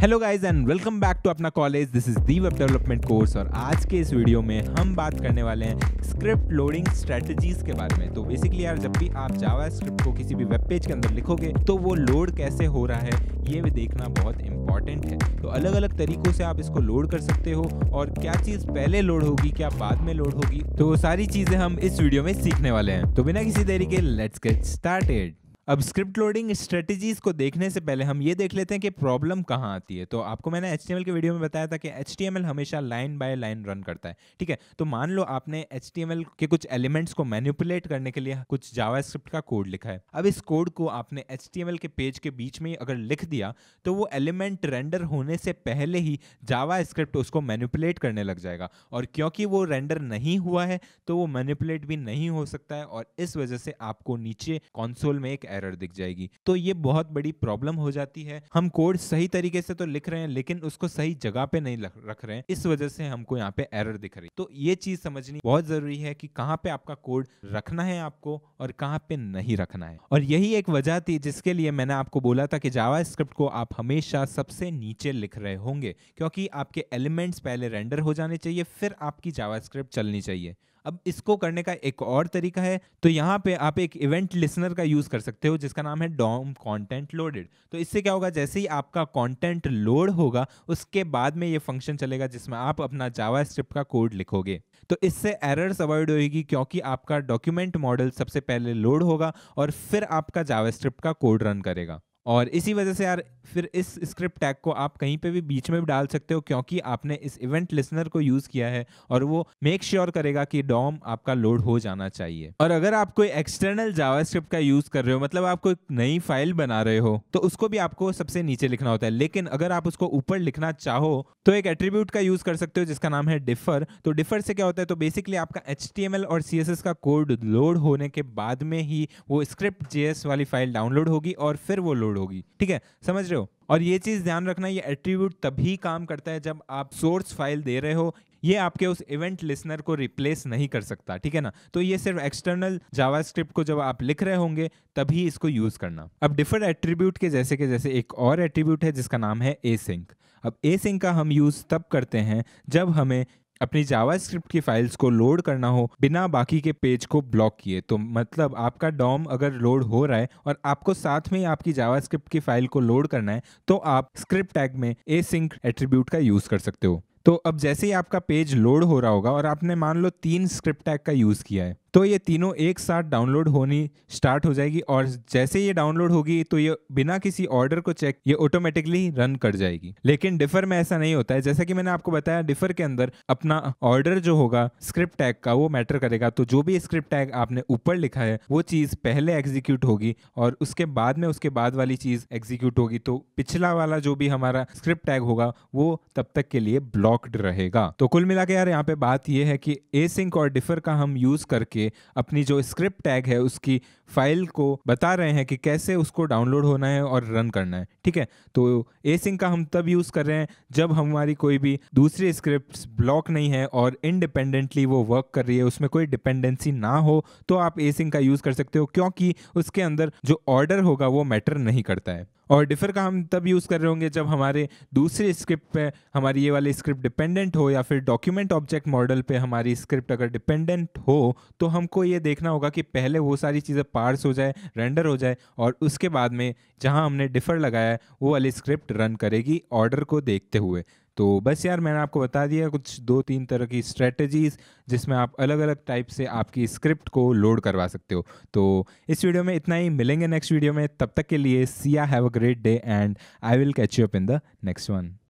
hello guys and welcome back to अपना college this is the web development course और आज के इस वीडियो में हम बात करने वाले हैं स्क्रिप्ट लोडिंग स्ट्रेटजीज के बारे में तो बेसिकली यार जब भी आप जावा स्क्रिप्ट को किसी भी वेब पेज के अंदर लिखोगे तो वो लोड कैसे हो रहा है ये भी देखना बहुत इंपॉर्टेंट है तो अलग अलग तरीकों से आप इसको लोड कर सकते हो और क्या चीज़ पहले लोड होगी क्या बाद में लोड होगी तो सारी चीज़ें हम इस वीडियो में सीखने वाले हैं तो बिना किसी देरी के लेट्स गेट स्टार्टेड अब स्क्रिप्ट लोडिंग स्ट्रेटजीज को देखने से पहले हम ये देख लेते हैं कि प्रॉब्लम कहाँ आती है तो आपको मैंने एच के वीडियो में बताया था कि एच हमेशा लाइन बाय लाइन रन करता है ठीक है तो मान लो आपने एच के कुछ एलिमेंट्स को मैन्युपुलेट करने के लिए कुछ जावा का कोड लिखा है अब इस कोड को आपने एच के पेज के बीच में अगर लिख दिया तो वो एलिमेंट रेंडर होने से पहले ही जावा उसको मैन्युपुलेट करने लग जाएगा और क्योंकि वो रेंडर नहीं हुआ है तो वो मैन्युपुलेट भी नहीं हो सकता है और इस वजह से आपको नीचे कॉन्सोल में एक एरर दिख जाएगी तो ये बहुत बड़ी प्रॉब्लम हो जाती है हम कोड सही तरीके से तो लिख रहे हैं लेकिन उसको सही जगह पे नहीं रख रहे हैं इस वजह से हमको यहाँ पे एरर दिख रही तो ये चीज समझनी बहुत जरूरी है कि कहाँ पे आपका कोड रखना है आपको और कहाँ पे नहीं रखना है और यही एक वजह थी जिसके लिए मैंने आपको बोला था कि जावा को आप हमेशा सबसे नीचे लिख रहे होंगे क्योंकि आपके एलिमेंट्स पहले रेंडर हो जाने चाहिए फिर आपकी जावा चलनी चाहिए अब इसको करने का एक और तरीका है तो यहाँ पे आप एक इवेंट लिसनर का यूज कर सकते सकते हो जिसका नाम है डॉम कॉन्टेंट लोडेड तो इससे क्या होगा जैसे ही आपका कॉन्टेंट लोड होगा उसके बाद में ये फंक्शन चलेगा जिसमें आप अपना जावा का कोड लिखोगे तो इससे एरर्स अवॉइड होगी क्योंकि आपका डॉक्यूमेंट मॉडल सबसे पहले लोड होगा और फिर आपका जावास्क्रिप्ट का कोड रन करेगा और इसी वजह से यार फिर इस स्क्रिप्ट टैग को आप कहीं पे भी बीच में भी डाल सकते हो क्योंकि आपने इस इवेंट लिसनर को यूज़ किया है और वो मेक श्योर sure करेगा कि डॉम आपका लोड हो जाना चाहिए और अगर आप कोई एक्सटर्नल जावास्क्रिप्ट का यूज़ कर रहे हो मतलब आप कोई नई फाइल बना रहे हो तो उसको भी आपको सबसे नीचे लिखना होता है लेकिन अगर आप उसको ऊपर लिखना चाहो तो एक एट्रीब्यूट का यूज़ कर सकते हो जिसका नाम है डिफर तो डिफर से क्या होता है तो बेसिकली आपका एच और सी का कोड लोड होने के बाद में ही वो स्क्रिप्ट जे वाली फाइल डाउनलोड होगी और फिर वो लोड एट्रीब्यूट होगी ठीक है समझ रहे हो और ये चीज़ ध्यान रखना ये एट्रीब्यूट तभी काम करता है जब आप सोर्स फाइल दे रहे हो ये आपके उस इवेंट लिसनर को रिप्लेस नहीं कर सकता ठीक है ना तो ये सिर्फ एक्सटर्नल जावास्क्रिप्ट को जब आप लिख रहे होंगे तभी इसको यूज़ करना अब डिफरेंट एट्रीब्यूट के जैसे के जैसे एक और एट्रीब्यूट है जिसका नाम है ए सिंक अब ए सिंक का हम यूज़ तब करते हैं जब हमें अपनी जावास्क्रिप्ट की फाइल्स को लोड करना हो बिना बाकी के पेज को ब्लॉक किए तो मतलब आपका डॉम अगर लोड हो रहा है और आपको साथ में आपकी जावास्क्रिप्ट की फाइल को लोड करना है तो आप स्क्रिप्ट टैग में ए सिंक एट्रीब्यूट का यूज कर सकते हो तो अब जैसे ही आपका पेज लोड हो रहा होगा और आपने मान लो तीन स्क्रिप्ट टैग का यूज किया है तो ये तीनों एक साथ डाउनलोड होनी स्टार्ट हो जाएगी और जैसे ये डाउनलोड होगी तो ये बिना किसी ऑर्डर को चेक ये ऑटोमेटिकली रन कर जाएगी लेकिन डिफर में ऐसा नहीं होता है जैसा कि मैंने आपको बताया डिफर के अंदर अपना ऑर्डर जो होगा स्क्रिप्ट टैग का वो मैटर करेगा तो जो भी स्क्रिप्ट टैग आपने ऊपर लिखा है वो चीज़ पहले एग्जीक्यूट होगी और उसके बाद में उसके बाद वाली चीज़ एग्जीक्यूट होगी तो पिछला वाला जो भी हमारा स्क्रिप्ट टैग होगा वो तब तक के लिए ब्लॉक्ड रहेगा तो कुल मिला के यार यहाँ पे बात यह है कि एसिंक और डिफर का हम यूज करके लिए अपनी जो स्क्रिप्ट टैग है उसकी फाइल को बता रहे हैं कि कैसे उसको डाउनलोड होना है और रन करना है ठीक है तो ए सिंह का हम तब यूज़ कर रहे हैं जब हमारी कोई भी दूसरी स्क्रिप्ट ब्लॉक नहीं है और इनडिपेंडेंटली वो वर्क कर रही है उसमें कोई डिपेंडेंसी ना हो तो आप ए सिंह का यूज़ कर सकते हो क्योंकि उसके अंदर जो ऑर्डर होगा वो मैटर नहीं करता है और डिफ़र का हम तब यूज़ कर रहे होंगे जब हमारे दूसरे स्क्रिप्ट पे हमारी ये वाली स्क्रिप्ट डिपेंडेंट हो या फिर डॉक्यूमेंट ऑब्जेक्ट मॉडल पे हमारी स्क्रिप्ट अगर डिपेंडेंट हो तो हमको ये देखना होगा कि पहले वो सारी चीज़ें पार्स हो जाए रेंडर हो जाए और उसके बाद में जहाँ हमने डिफ़र लगाया है वो वाली स्क्रिप्ट रन करेगी ऑर्डर को देखते हुए तो बस यार मैंने आपको बता दिया कुछ दो तीन तरह की स्ट्रेटजीज़ जिसमें आप अलग अलग टाइप से आपकी स्क्रिप्ट को लोड करवा सकते हो तो इस वीडियो में इतना ही मिलेंगे नेक्स्ट वीडियो में तब तक के लिए see ya have a great day and I will catch you up in the next one